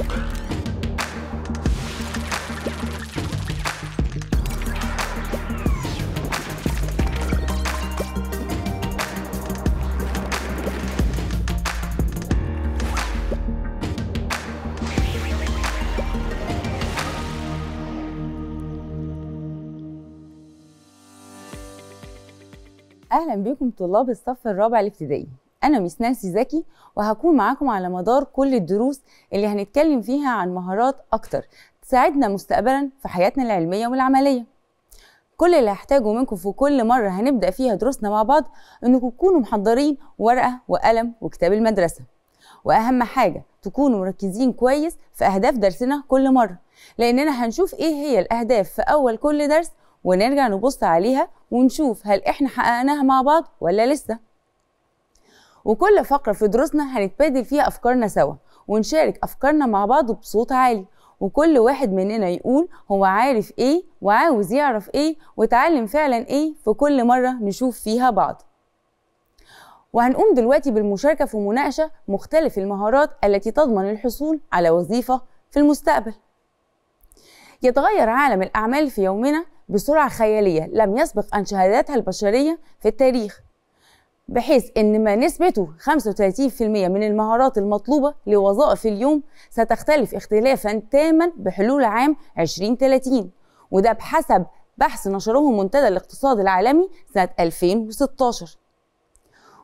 اهلا بكم طلاب الصف الرابع الابتدائي أنا ميس نانسي زكي وهكون معاكم على مدار كل الدروس اللي هنتكلم فيها عن مهارات أكتر تساعدنا مستقبلا في حياتنا العلمية والعملية كل اللي هحتاجه منكم في كل مرة هنبدأ فيها دروسنا مع بعض إنكم تكونوا محضرين ورقة وقلم وكتاب المدرسة وأهم حاجة تكونوا مركزين كويس في أهداف درسنا كل مرة لأننا هنشوف إيه هي الأهداف في أول كل درس ونرجع نبص عليها ونشوف هل إحنا حققناها مع بعض ولا لسه وكل فقرة في دروسنا هنتبادل فيها أفكارنا سوا ونشارك أفكارنا مع بعض بصوت عالي وكل واحد مننا يقول هو عارف إيه وعاوز يعرف إيه وتعلم فعلا إيه في كل مرة نشوف فيها بعض وهنقوم دلوقتي بالمشاركة في مناقشة مختلف المهارات التي تضمن الحصول على وظيفة في المستقبل يتغير عالم الأعمال في يومنا بسرعة خيالية لم يسبق أن شهدتها البشرية في التاريخ بحيث ان ما نسبته 35% من المهارات المطلوبه لوظائف اليوم ستختلف اختلافا تاما بحلول عام 2030 وده بحسب بحث نشره منتدى الاقتصاد العالمي سنه 2016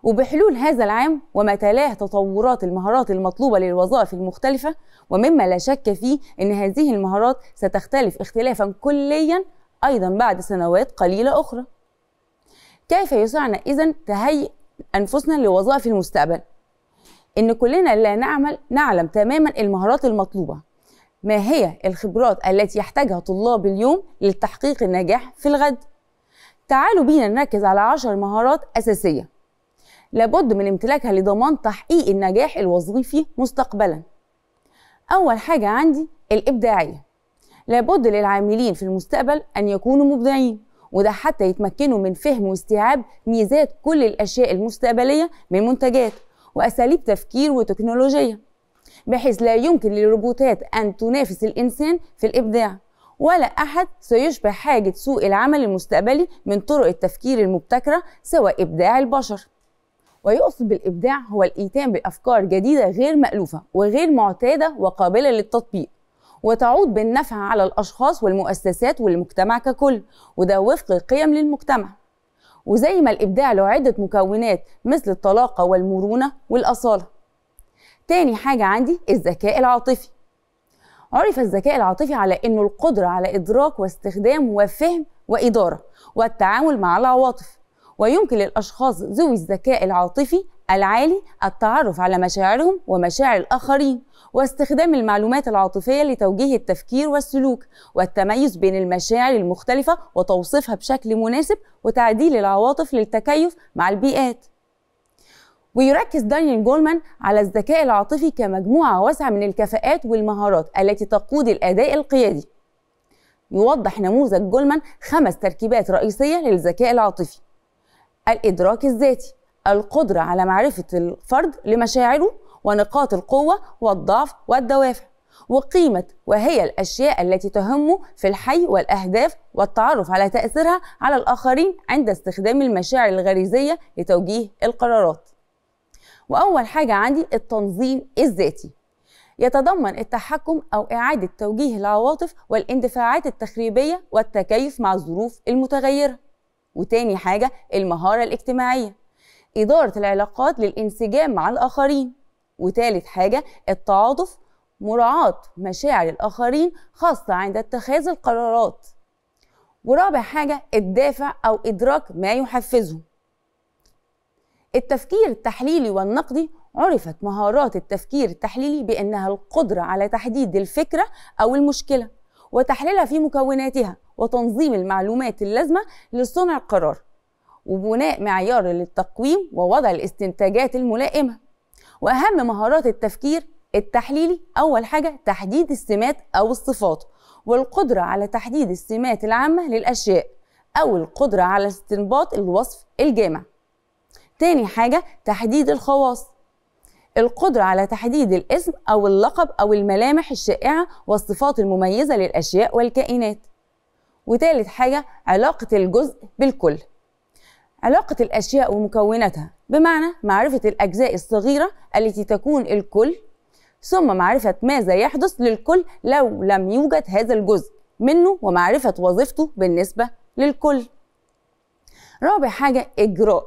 وبحلول هذا العام وما تلاه تطورات المهارات المطلوبة للوظائف المختلفة ومما لا شك فيه أن هذه المهارات ستختلف اختلافا كليا أيضا بعد سنوات قليلة أخرى كيف يسعنا إذا تهيئ انفسنا لوظائف المستقبل ان كلنا لا نعمل نعلم تماما المهارات المطلوبه ما هي الخبرات التي يحتاجها طلاب اليوم لتحقيق النجاح في الغد تعالوا بينا نركز على عشر مهارات اساسيه لابد من امتلاكها لضمان تحقيق النجاح الوظيفي مستقبلا اول حاجه عندي الابداعيه لابد للعاملين في المستقبل ان يكونوا مبدعين وده حتى يتمكنوا من فهم واستيعاب ميزات كل الأشياء المستقبلية من منتجات وأساليب تفكير وتكنولوجيا بحيث لا يمكن للروبوتات أن تنافس الإنسان في الإبداع ولا أحد سيشبه حاجة سوق العمل المستقبلي من طرق التفكير المبتكرة سوى إبداع البشر ويقصد بالإبداع هو الإيتام بأفكار جديدة غير مألوفة وغير معتادة وقابلة للتطبيق وتعود بالنفع على الأشخاص والمؤسسات والمجتمع ككل وده وفق القيم للمجتمع وزي ما الإبداع له عدة مكونات مثل الطلاقة والمرونة والأصالة تاني حاجة عندي الذكاء العاطفي عرف الذكاء العاطفي على أنه القدرة على إدراك واستخدام وفهم وإدارة والتعامل مع العواطف ويمكن للأشخاص ذوي الذكاء العاطفي العالي التعرف على مشاعرهم ومشاعر الآخرين واستخدام المعلومات العاطفية لتوجيه التفكير والسلوك والتميز بين المشاعر المختلفة وتوصيفها بشكل مناسب وتعديل العواطف للتكيف مع البيئات ويركز دانيال جولمان على الذكاء العاطفي كمجموعة واسعة من الكفاءات والمهارات التي تقود الأداء القيادي يوضح نموذج جولمان خمس تركيبات رئيسية للذكاء العاطفي الإدراك الذاتي القدرة على معرفة الفرد لمشاعره ونقاط القوة والضعف والدوافع وقيمة وهي الأشياء التي تهمه في الحي والأهداف والتعرف على تأثيرها على الآخرين عند استخدام المشاعر الغريزية لتوجيه القرارات وأول حاجة عندي التنظيم الذاتي يتضمن التحكم أو إعادة توجيه العواطف والاندفاعات التخريبية والتكيف مع الظروف المتغيرة وتاني حاجة المهارة الاجتماعية إدارة العلاقات للانسجام مع الآخرين وثالث حاجة التعاطف مراعاة مشاعر الآخرين خاصة عند اتخاذ القرارات ورابع حاجة الدافع أو إدراك ما يحفزه التفكير التحليلي والنقدي عرفت مهارات التفكير التحليلي بأنها القدرة على تحديد الفكرة أو المشكلة وتحليلها في مكوناتها وتنظيم المعلومات اللازمة لصنع القرار وبناء معيار للتقويم ووضع الاستنتاجات الملائمة وأهم مهارات التفكير التحليلي أول حاجة تحديد السمات أو الصفات والقدرة على تحديد السمات العامة للأشياء أو القدرة على استنباط الوصف الجامع تاني حاجة تحديد الخواص القدرة على تحديد الاسم أو اللقب أو الملامح الشائعة والصفات المميزة للأشياء والكائنات وتالت حاجة علاقة الجزء بالكل علاقة الأشياء ومكوناتها بمعنى معرفة الأجزاء الصغيرة التي تكون الكل ثم معرفة ماذا يحدث للكل لو لم يوجد هذا الجزء منه ومعرفة وظيفته بالنسبة للكل رابع حاجة إجراء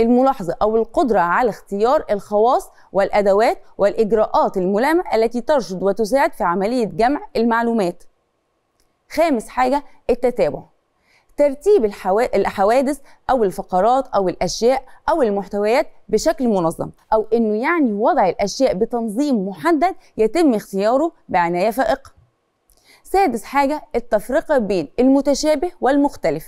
الملاحظة أو القدرة على اختيار الخواص والأدوات والإجراءات الملامة التي ترشد وتساعد في عملية جمع المعلومات خامس حاجة التتابع ترتيب الحوادث او الفقرات او الاشياء او المحتويات بشكل منظم او انه يعني وضع الاشياء بتنظيم محدد يتم اختياره بعنايه فائقه سادس حاجه التفرقه بين المتشابه والمختلف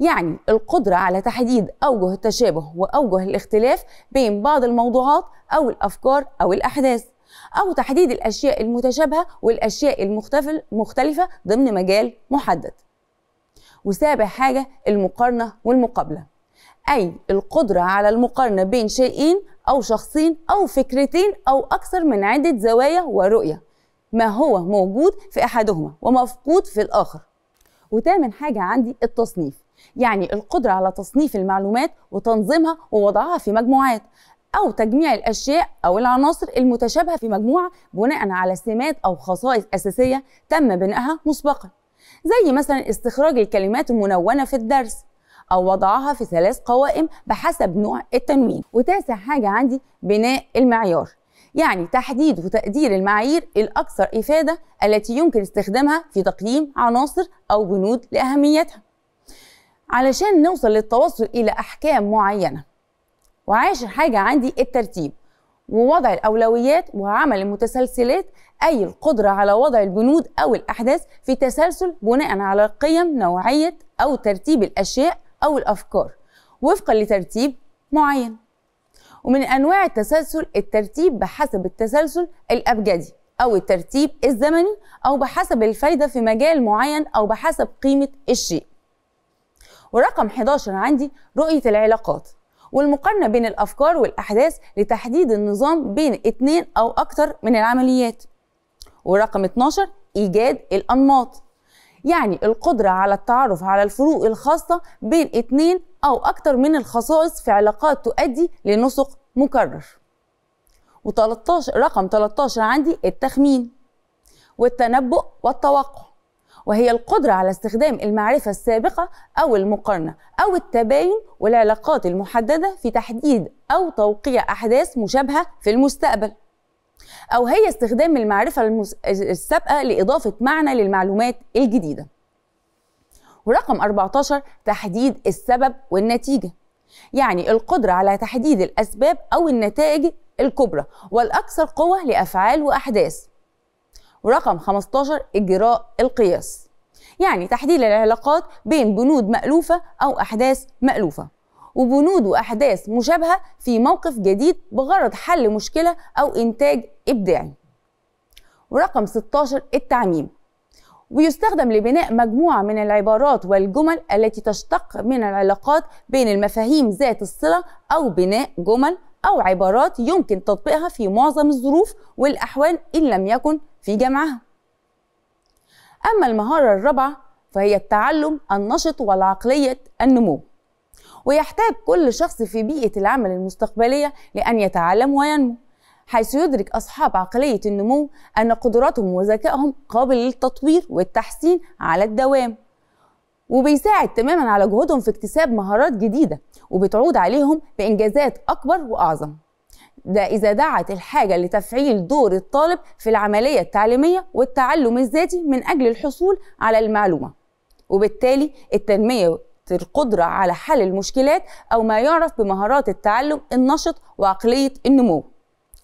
يعني القدرة على تحديد أوجه التشابه وأوجه الاختلاف بين بعض الموضوعات أو الأفكار أو الأحداث أو تحديد الأشياء المتشابهة والأشياء المختلفة ضمن مجال محدد وسابع حاجة المقارنة والمقابلة أي القدرة على المقارنة بين شيئين أو شخصين أو فكرتين أو أكثر من عدة زوايا ورؤية ما هو موجود في أحدهما ومفقود في الآخر وتامن حاجة عندي التصنيف يعني القدرة على تصنيف المعلومات وتنظيمها ووضعها في مجموعات أو تجميع الأشياء أو العناصر المتشابهة في مجموعة بناء على سمات أو خصائص أساسية تم بنائها مسبقاً زي مثلا استخراج الكلمات المنونة في الدرس أو وضعها في ثلاث قوائم بحسب نوع التنوين وتاسع حاجة عندي بناء المعيار يعني تحديد وتقدير المعايير الأكثر إفادة التي يمكن استخدامها في تقييم عناصر أو بنود لأهميتها علشان نوصل للتوصل إلى أحكام معينة وعاشر حاجة عندي الترتيب ووضع الأولويات وعمل المتسلسلات أي القدرة على وضع البنود أو الأحداث في تسلسل بناء على قيم نوعية أو ترتيب الأشياء أو الأفكار وفقا لترتيب معين ومن أنواع التسلسل الترتيب بحسب التسلسل الأبجدي أو الترتيب الزمني أو بحسب الفايدة في مجال معين أو بحسب قيمة الشيء ورقم 11 عندي رؤية العلاقات والمقارنة بين الأفكار والأحداث لتحديد النظام بين اتنين أو أكتر من العمليات ورقم 12 إيجاد الأنماط يعني القدرة على التعرف على الفروق الخاصة بين اتنين أو أكتر من الخصائص في علاقات تؤدي لنسق مكرر و13 رقم 13 عندي التخمين والتنبؤ والتوقع وهي القدرة على استخدام المعرفة السابقة أو المقارنة أو التباين والعلاقات المحددة في تحديد أو توقيع أحداث مشابهة في المستقبل أو هي استخدام المعرفة السابقة لإضافة معنى للمعلومات الجديدة ورقم 14 تحديد السبب والنتيجة يعني القدرة على تحديد الأسباب أو النتائج الكبرى والأكثر قوة لأفعال وأحداث ورقم 15 إجراء القياس يعني تحديد العلاقات بين بنود مألوفة أو أحداث مألوفة وبنود وأحداث مشابهة في موقف جديد بغرض حل مشكلة أو إنتاج إبداعي ورقم 16 التعميم ويستخدم لبناء مجموعة من العبارات والجمل التي تشتق من العلاقات بين المفاهيم ذات الصلة أو بناء جمل أو عبارات يمكن تطبيقها في معظم الظروف والأحوال إن لم يكن في جامعها أما المهارة الرابعة فهي التعلم النشط والعقلية النمو ويحتاج كل شخص في بيئة العمل المستقبلية لأن يتعلم وينمو حيث يدرك أصحاب عقلية النمو أن قدراتهم وذكائهم قابل للتطوير والتحسين على الدوام وبيساعد تماما على جهودهم في اكتساب مهارات جديدة وبتعود عليهم بإنجازات أكبر وأعظم ده إذا دعت الحاجة لتفعيل دور الطالب في العملية التعليمية والتعلم الذاتي من أجل الحصول على المعلومة وبالتالي التنمية القدرة على حل المشكلات أو ما يعرف بمهارات التعلم النشط وعقلية النمو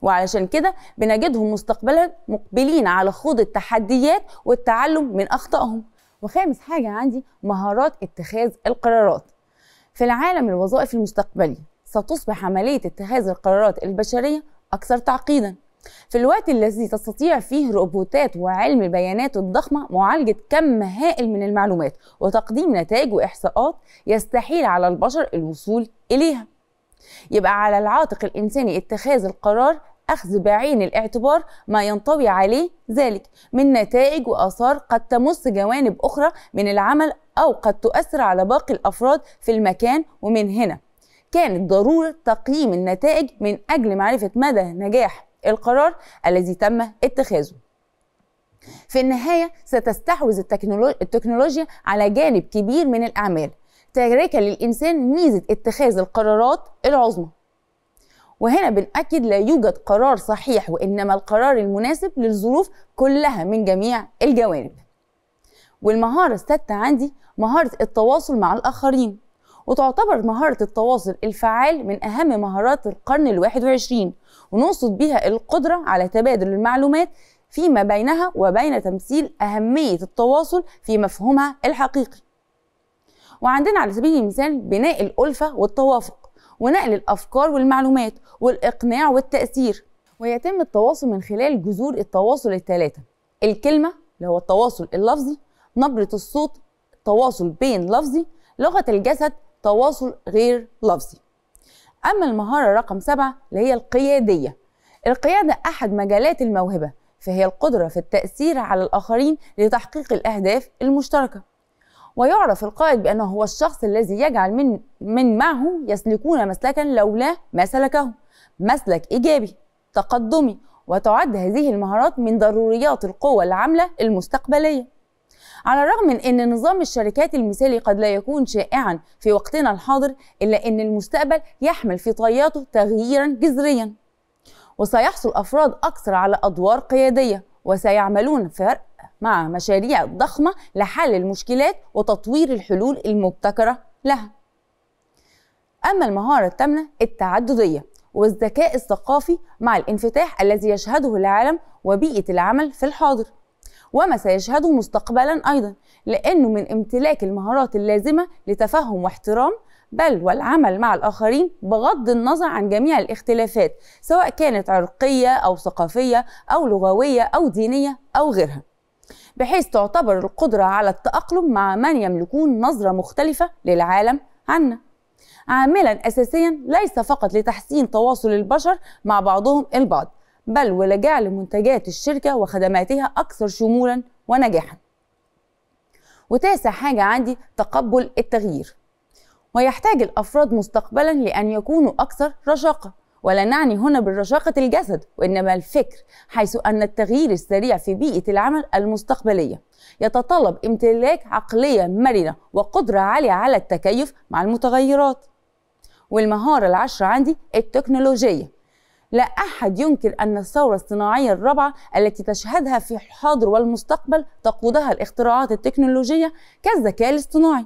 وعلشان كده بنجدهم مستقبلا مقبلين على خوض التحديات والتعلم من أخطائهم وخامس حاجة عندي مهارات اتخاذ القرارات في العالم الوظائف المستقبلي ستصبح عملية اتخاذ القرارات البشرية أكثر تعقيداً في الوقت الذي تستطيع فيه روبوتات وعلم البيانات الضخمة معالجة كم هائل من المعلومات وتقديم نتائج وإحصاءات يستحيل على البشر الوصول إليها يبقى على العاتق الإنساني اتخاذ القرار أخذ بعين الاعتبار ما ينطوي عليه ذلك من نتائج وآثار قد تمس جوانب أخرى من العمل أو قد تؤثر على باقي الأفراد في المكان ومن هنا كانت ضروره تقييم النتائج من اجل معرفه مدى نجاح القرار الذي تم اتخاذه في النهاية ستستحوذ التكنولوجيا على جانب كبير من الأعمال تاركة للإنسان ميزة اتخاذ القرارات العظمى وهنا بنأكد لا يوجد قرار صحيح وإنما القرار المناسب للظروف كلها من جميع الجوانب والمهارة الثالثة عندي مهارة التواصل مع الآخرين وتعتبر مهارة التواصل الفعال من أهم مهارات القرن الواحد وعشرين ونقصد بها القدرة على تبادل المعلومات فيما بينها وبين تمثيل أهمية التواصل في مفهومها الحقيقي وعندنا على سبيل المثال بناء الألفة والتوافق ونقل الأفكار والمعلومات والإقناع والتأثير ويتم التواصل من خلال جذور التواصل الثلاثة الكلمة اللي هو التواصل اللفظي نبرة الصوت التواصل بين لفظي لغة الجسد تواصل غير لفظي أما المهارة رقم سبعة اللي هي القيادية القيادة أحد مجالات الموهبة فهي القدرة في التأثير على الآخرين لتحقيق الأهداف المشتركة ويعرف القائد بأنه هو الشخص الذي يجعل من, من معه يسلكون مسلكا لولا ما سلكه مسلك إيجابي تقدمي وتعد هذه المهارات من ضروريات القوة العاملة المستقبلية على الرغم من أن نظام الشركات المثالي قد لا يكون شائعا في وقتنا الحاضر إلا أن المستقبل يحمل في طياته تغييرا جذريا وسيحصل أفراد أكثر على أدوار قيادية وسيعملون فرق مع مشاريع ضخمة لحل المشكلات وتطوير الحلول المبتكرة لها أما المهارة الثامنة التعددية والذكاء الثقافي مع الانفتاح الذي يشهده العالم وبيئة العمل في الحاضر وما سيشهده مستقبلا أيضا لأنه من امتلاك المهارات اللازمة لتفهم واحترام بل والعمل مع الآخرين بغض النظر عن جميع الاختلافات سواء كانت عرقية أو ثقافية أو لغوية أو دينية أو غيرها بحيث تعتبر القدرة على التأقلم مع من يملكون نظرة مختلفة للعالم عنا عاملا أساسيا ليس فقط لتحسين تواصل البشر مع بعضهم البعض بل ولجعل منتجات الشركة وخدماتها أكثر شمولا ونجاحا وتاسع حاجة عندي تقبل التغيير ويحتاج الأفراد مستقبلا لأن يكونوا أكثر رشاقة ولا نعني هنا بالرشاقة الجسد وإنما الفكر حيث أن التغيير السريع في بيئة العمل المستقبلية يتطلب امتلاك عقلية مرنة وقدرة عالية على التكيف مع المتغيرات والمهارة العشرة عندي التكنولوجية لا أحد ينكر أن الثورة الصناعية الرابعة التي تشهدها في الحاضر والمستقبل تقودها الاختراعات التكنولوجية كالذكاء الاصطناعي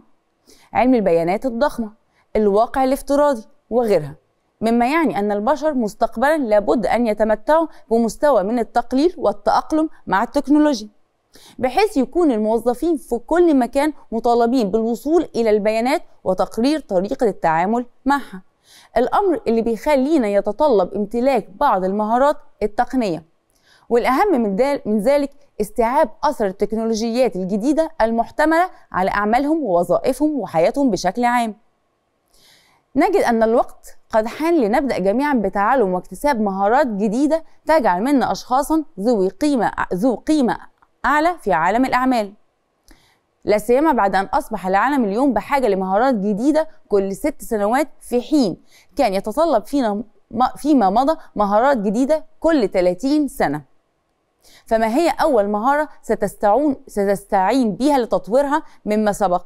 علم البيانات الضخمة الواقع الافتراضي وغيرها مما يعني أن البشر مستقبلا لابد أن يتمتعوا بمستوى من التقليل والتأقلم مع التكنولوجيا بحيث يكون الموظفين في كل مكان مطالبين بالوصول إلى البيانات وتقرير طريقة التعامل معها الأمر اللي بيخلينا يتطلب امتلاك بعض المهارات التقنية والأهم من, من ذلك استيعاب أثر التكنولوجيات الجديدة المحتملة على أعمالهم ووظائفهم وحياتهم بشكل عام نجد أن الوقت قد حان لنبدأ جميعا بتعلم واكتساب مهارات جديدة تجعل منا أشخاصا ذوي قيمة ذو قيمة أعلى في عالم الأعمال لا سيما بعد ان اصبح العالم اليوم بحاجه لمهارات جديده كل ست سنوات في حين كان يتطلب فينا فيما مضى مهارات جديده كل 30 سنه فما هي اول مهاره ستستعون ستستعين بها لتطويرها مما سبق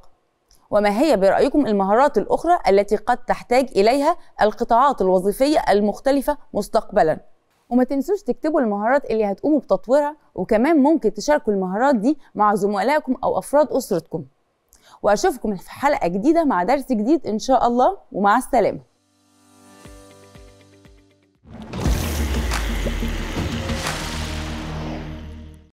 وما هي برايكم المهارات الاخرى التي قد تحتاج اليها القطاعات الوظيفيه المختلفه مستقبلا وما تنسوش تكتبوا المهارات اللي هتقوموا بتطويرها وكمان ممكن تشاركوا المهارات دي مع زملائكم أو أفراد أسرتكم وأشوفكم في حلقة جديدة مع درس جديد إن شاء الله ومع السلامة